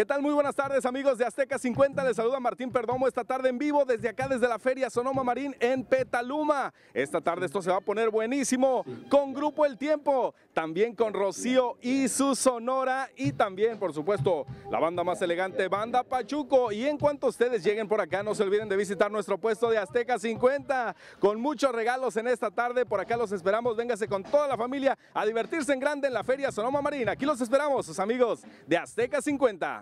¿Qué tal? Muy buenas tardes amigos de Azteca 50, les saluda Martín Perdomo esta tarde en vivo desde acá desde la Feria Sonoma Marín en Petaluma. Esta tarde esto se va a poner buenísimo con Grupo El Tiempo, también con Rocío y su Sonora y también por supuesto la banda más elegante, Banda Pachuco. Y en cuanto ustedes lleguen por acá no se olviden de visitar nuestro puesto de Azteca 50 con muchos regalos en esta tarde, por acá los esperamos, véngase con toda la familia a divertirse en grande en la Feria Sonoma Marín. Aquí los esperamos, sus amigos de Azteca 50.